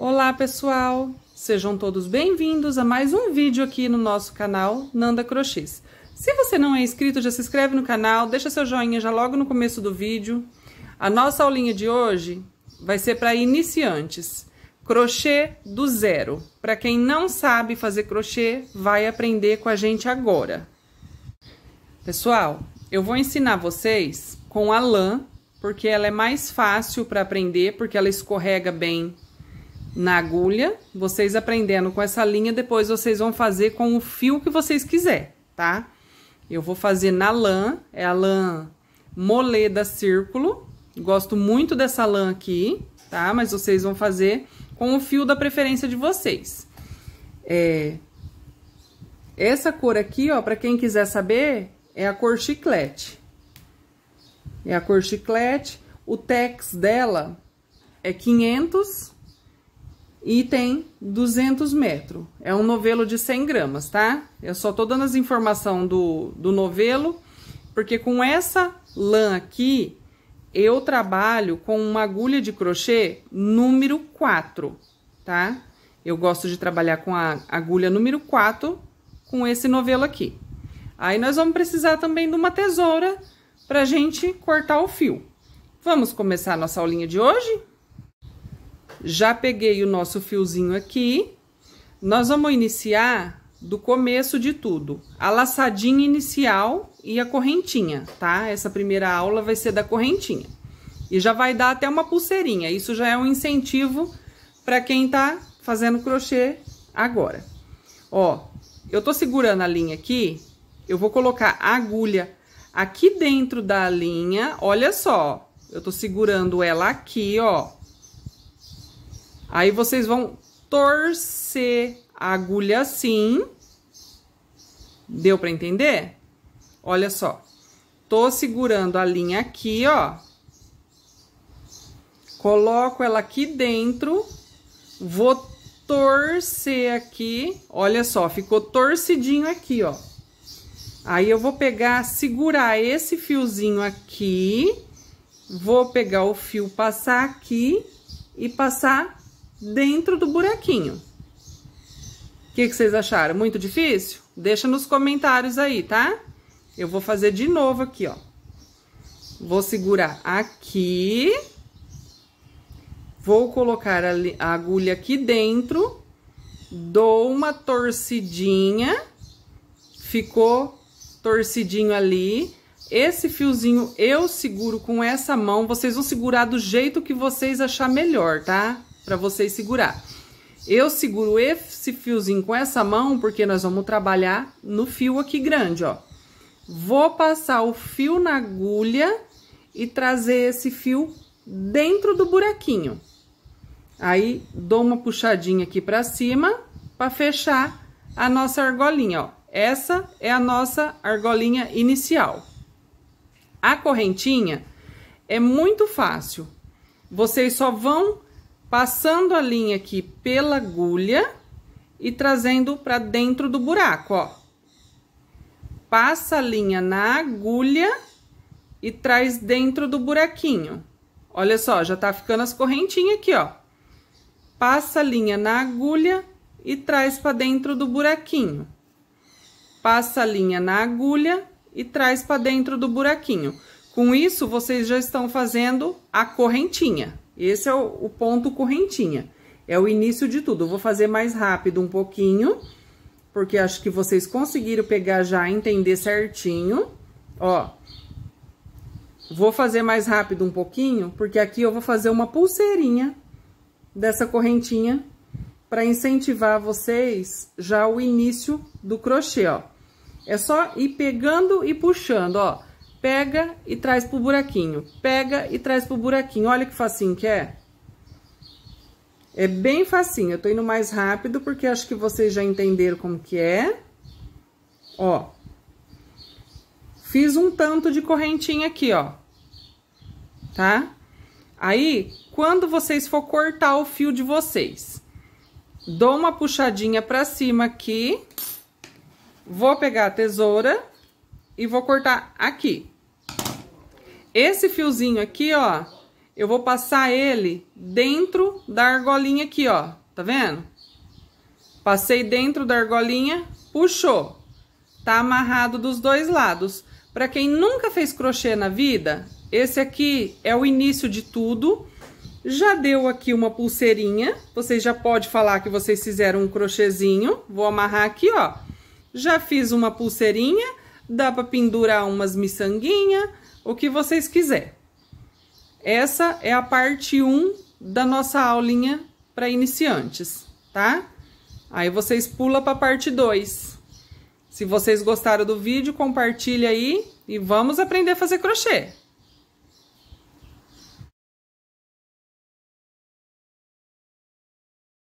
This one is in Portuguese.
Olá pessoal, sejam todos bem-vindos a mais um vídeo aqui no nosso canal Nanda Crochês. Se você não é inscrito, já se inscreve no canal, deixa seu joinha já logo no começo do vídeo. A nossa aulinha de hoje vai ser para iniciantes, crochê do zero. Para quem não sabe fazer crochê, vai aprender com a gente agora. Pessoal, eu vou ensinar vocês com a lã, porque ela é mais fácil para aprender, porque ela escorrega bem na agulha, vocês aprendendo com essa linha, depois vocês vão fazer com o fio que vocês quiser, tá? Eu vou fazer na lã, é a lã moleda círculo, gosto muito dessa lã aqui, tá? Mas vocês vão fazer com o fio da preferência de vocês. É... Essa cor aqui, ó, pra quem quiser saber, é a cor chiclete. É a cor chiclete, o tex dela é 500 e tem 200 metros. É um novelo de 100 gramas, tá? Eu só tô dando as informações do, do novelo, porque com essa lã aqui, eu trabalho com uma agulha de crochê número 4, tá? Eu gosto de trabalhar com a agulha número 4, com esse novelo aqui. Aí nós vamos precisar também de uma tesoura pra gente cortar o fio. Vamos começar a nossa aulinha de hoje? Já peguei o nosso fiozinho aqui. Nós vamos iniciar do começo de tudo. A laçadinha inicial e a correntinha, tá? Essa primeira aula vai ser da correntinha. E já vai dar até uma pulseirinha. Isso já é um incentivo para quem tá fazendo crochê agora. Ó, eu tô segurando a linha aqui, eu vou colocar a agulha aqui dentro da linha, olha só. Eu tô segurando ela aqui, ó, Aí vocês vão torcer a agulha assim. Deu para entender? Olha só. Tô segurando a linha aqui, ó. Coloco ela aqui dentro. Vou torcer aqui. Olha só, ficou torcidinho aqui, ó. Aí eu vou pegar, segurar esse fiozinho aqui, vou pegar o fio, passar aqui e passar dentro do buraquinho. O que, que vocês acharam? Muito difícil? Deixa nos comentários aí, tá? Eu vou fazer de novo aqui, ó. Vou segurar aqui. Vou colocar a agulha aqui dentro. Dou uma torcidinha. Ficou torcidinho ali. Esse fiozinho eu seguro com essa mão. Vocês vão segurar do jeito que vocês achar melhor, tá? para vocês segurar. Eu seguro esse fiozinho com essa mão, porque nós vamos trabalhar no fio aqui grande, ó. Vou passar o fio na agulha e trazer esse fio dentro do buraquinho. Aí, dou uma puxadinha aqui pra cima pra fechar a nossa argolinha, ó. Essa é a nossa argolinha inicial. A correntinha é muito fácil. Vocês só vão passando a linha aqui pela agulha e trazendo para dentro do buraco, ó. Passa a linha na agulha e traz dentro do buraquinho. Olha só, já tá ficando as correntinhas aqui, ó. Passa a linha na agulha e traz para dentro do buraquinho. Passa a linha na agulha e traz para dentro do buraquinho. Com isso, vocês já estão fazendo a correntinha. Esse é o, o ponto correntinha. É o início de tudo. Eu vou fazer mais rápido um pouquinho, porque acho que vocês conseguiram pegar já, entender certinho. Ó, vou fazer mais rápido um pouquinho, porque aqui eu vou fazer uma pulseirinha dessa correntinha para incentivar vocês já o início do crochê, ó. É só ir pegando e puxando, ó. Pega e traz pro buraquinho. Pega e traz pro buraquinho. Olha que facinho que é. É bem facinho. Eu tô indo mais rápido porque acho que vocês já entenderam como que é. Ó. Fiz um tanto de correntinha aqui, ó. Tá? Aí, quando vocês for cortar o fio de vocês, dou uma puxadinha pra cima aqui. Vou pegar a tesoura e vou cortar aqui. Esse fiozinho aqui, ó, eu vou passar ele dentro da argolinha aqui, ó. Tá vendo? Passei dentro da argolinha, puxou. Tá amarrado dos dois lados. Para quem nunca fez crochê na vida, esse aqui é o início de tudo. Já deu aqui uma pulseirinha. Vocês já podem falar que vocês fizeram um crochêzinho. Vou amarrar aqui, ó. Já fiz uma pulseirinha dá para pendurar umas miçanguinhas, o que vocês quiser. Essa é a parte 1 da nossa aulinha para iniciantes, tá? Aí vocês pula para a parte 2. Se vocês gostaram do vídeo, compartilha aí e vamos aprender a fazer crochê.